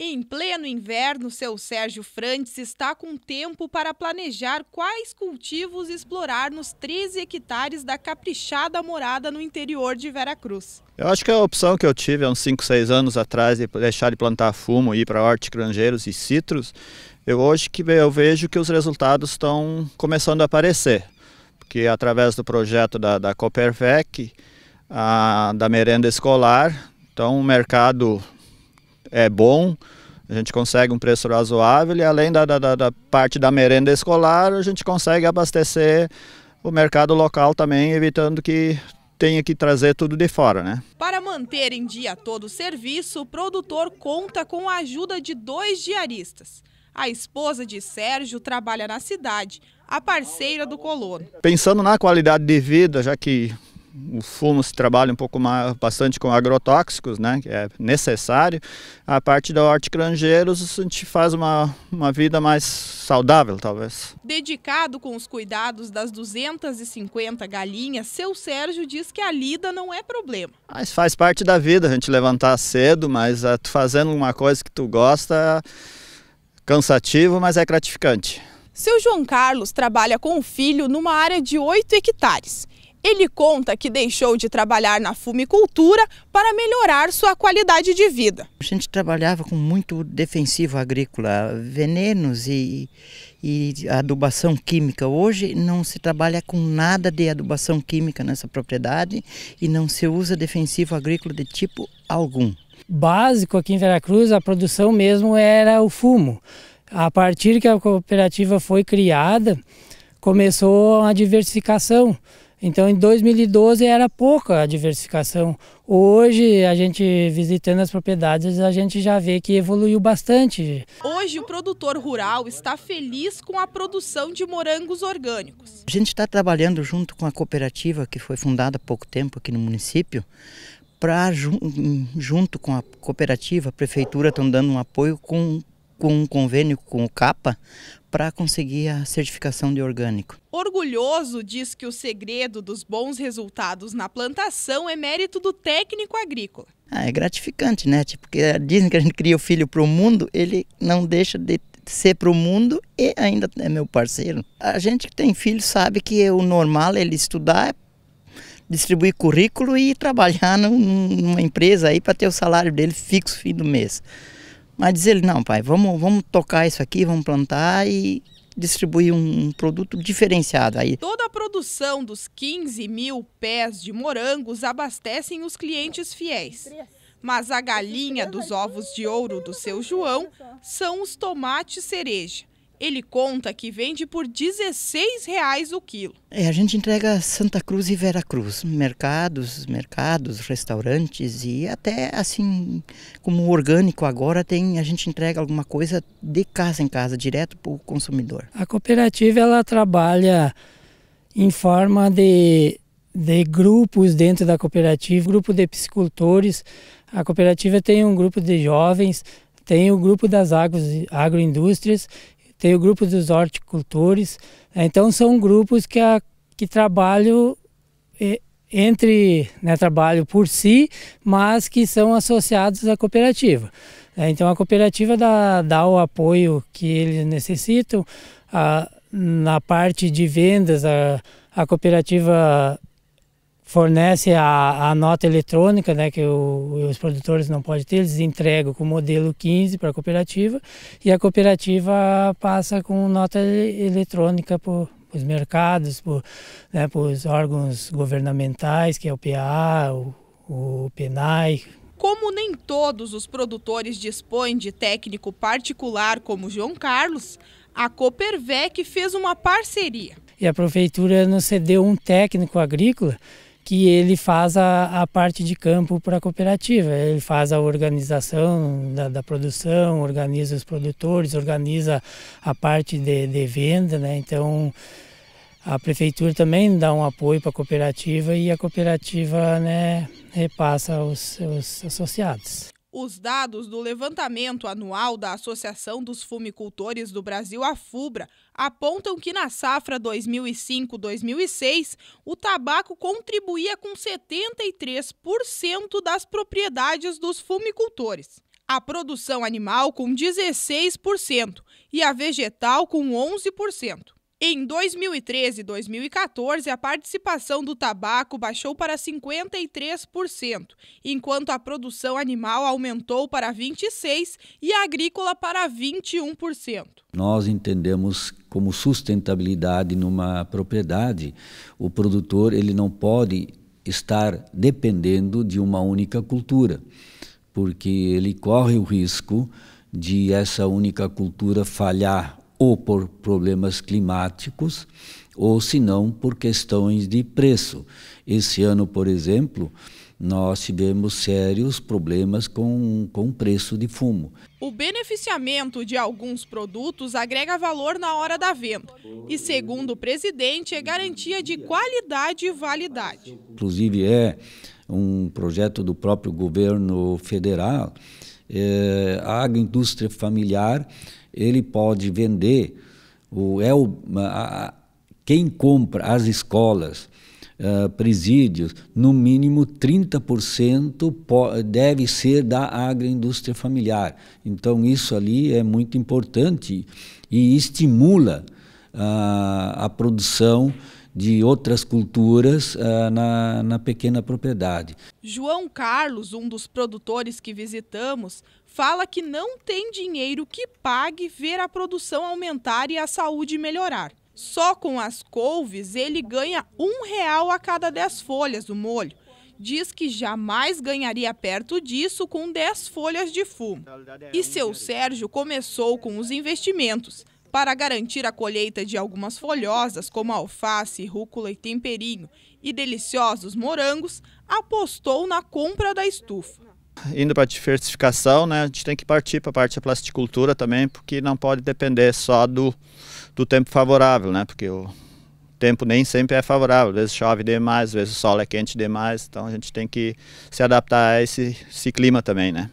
Em pleno inverno, seu Sérgio Frantes está com tempo para planejar quais cultivos explorar nos 13 hectares da caprichada morada no interior de Veracruz. Eu acho que a opção que eu tive há uns 5, 6 anos atrás de deixar de plantar fumo e ir para horticranjeiros e citros, eu hoje que eu vejo que os resultados estão começando a aparecer. Porque através do projeto da, da a, da merenda escolar, então o mercado é bom, a gente consegue um preço razoável e além da, da, da parte da merenda escolar, a gente consegue abastecer o mercado local também, evitando que tenha que trazer tudo de fora, né? Para manter em dia todo o serviço, o produtor conta com a ajuda de dois diaristas. A esposa de Sérgio trabalha na cidade, a parceira do colono. Pensando na qualidade de vida, já que o fumo se trabalha um pouco mais, bastante com agrotóxicos, né, que é necessário. A parte da horticranjeiros a gente faz uma, uma vida mais saudável, talvez. Dedicado com os cuidados das 250 galinhas, seu Sérgio diz que a lida não é problema. Mas faz parte da vida a gente levantar cedo, mas a, eh, tu fazendo uma coisa que tu gosta, cansativo, mas é gratificante. Seu João Carlos trabalha com o filho numa área de 8 hectares ele conta que deixou de trabalhar na fumicultura para melhorar sua qualidade de vida. A gente trabalhava com muito defensivo agrícola, venenos e, e adubação química. Hoje não se trabalha com nada de adubação química nessa propriedade e não se usa defensivo agrícola de tipo algum. Básico aqui em Veracruz, a produção mesmo era o fumo. A partir que a cooperativa foi criada, começou a diversificação. Então, em 2012 era pouca a diversificação. Hoje, a gente visitando as propriedades, a gente já vê que evoluiu bastante. Hoje, o produtor rural está feliz com a produção de morangos orgânicos. A gente está trabalhando junto com a cooperativa que foi fundada há pouco tempo aqui no município. Pra, junto com a cooperativa, a prefeitura estão dando um apoio com com um convênio com o CAPA para conseguir a certificação de orgânico. Orgulhoso diz que o segredo dos bons resultados na plantação é mérito do técnico agrícola. Ah, é gratificante, né? Tipo, porque eh, dizem que a gente cria o filho para o mundo, ele não deixa de ser para o mundo e ainda é meu parceiro. A gente que tem filho sabe que é o normal é ele estudar, distribuir currículo e trabalhar numa empresa aí para ter o salário dele fixo fim do mês. Mas diz ele, não, pai, vamos, vamos tocar isso aqui, vamos plantar e distribuir um produto diferenciado aí. Toda a produção dos 15 mil pés de morangos abastecem os clientes fiéis. Mas a galinha dos ovos de ouro do seu João são os tomates cereja. Ele conta que vende por R$ 16,00 o quilo. É, a gente entrega Santa Cruz e Vera Cruz, mercados, mercados, restaurantes e até assim, como orgânico agora tem, a gente entrega alguma coisa de casa em casa, direto para o consumidor. A cooperativa ela trabalha em forma de, de grupos dentro da cooperativa, grupo de piscicultores. A cooperativa tem um grupo de jovens, tem o grupo das agroindústrias tem o grupo dos horticultores. Né? Então são grupos que, a, que trabalham entre, né, trabalho por si, mas que são associados à cooperativa. É, então a cooperativa dá, dá o apoio que eles necessitam. A, na parte de vendas, a, a cooperativa fornece a, a nota eletrônica, né, que o, os produtores não podem ter, eles entregam com o modelo 15 para a cooperativa e a cooperativa passa com nota eletrônica para os mercados, para né, os órgãos governamentais, que é o PA, o, o PNAE, como nem todos os produtores dispõem de técnico particular como João Carlos, a Coopervec fez uma parceria. E a prefeitura nos cedeu um técnico agrícola que ele faz a, a parte de campo para a cooperativa. Ele faz a organização da, da, produção, organiza os produtores, organiza a parte de, de venda, né? Então a prefeitura também dá um apoio para a cooperativa e a cooperativa né, repassa aos seus associados. Os dados do levantamento anual da Associação dos Fumicultores do Brasil, a FUBRA, apontam que na safra 2005-2006, o tabaco contribuía com 73% das propriedades dos fumicultores, a produção animal com 16% e a vegetal com 11%. Em 2013 e 2014, a participação do tabaco baixou para 53%, enquanto a produção animal aumentou para 26% e a agrícola para 21%. Nós entendemos como sustentabilidade numa propriedade, o produtor ele não pode estar dependendo de uma única cultura, porque ele corre o risco de essa única cultura falhar ou por problemas climáticos, ou se não por questões de preço. Esse ano, por exemplo, nós tivemos sérios problemas com o preço de fumo. O beneficiamento de alguns produtos agrega valor na hora da venda e, segundo o presidente, é garantia de qualidade e validade. Inclusive, é um projeto do próprio governo federal, é, a agroindústria familiar ele pode vender, o, é o, a, quem compra as escolas, uh, presídios, no mínimo 30% deve ser da agroindústria familiar. Então, isso ali é muito importante e estimula uh, a produção de outras culturas uh, na, na pequena propriedade. João Carlos, um dos produtores que visitamos, fala que não tem dinheiro que pague ver a produção aumentar e a saúde melhorar. Só com as couves ele ganha um real a cada 10 folhas do molho. Diz que jamais ganharia perto disso com 10 folhas de fumo. E seu Sérgio começou com os investimentos. Para garantir a colheita de algumas folhosas, como alface, rúcula e temperinho, e deliciosos morangos, apostou na compra da estufa. Indo para a diversificação, né, a gente tem que partir para a parte da plasticultura também, porque não pode depender só do, do tempo favorável, né, porque o tempo nem sempre é favorável, às vezes chove demais, às vezes o sol é quente demais, então a gente tem que se adaptar a esse, esse clima também. Né.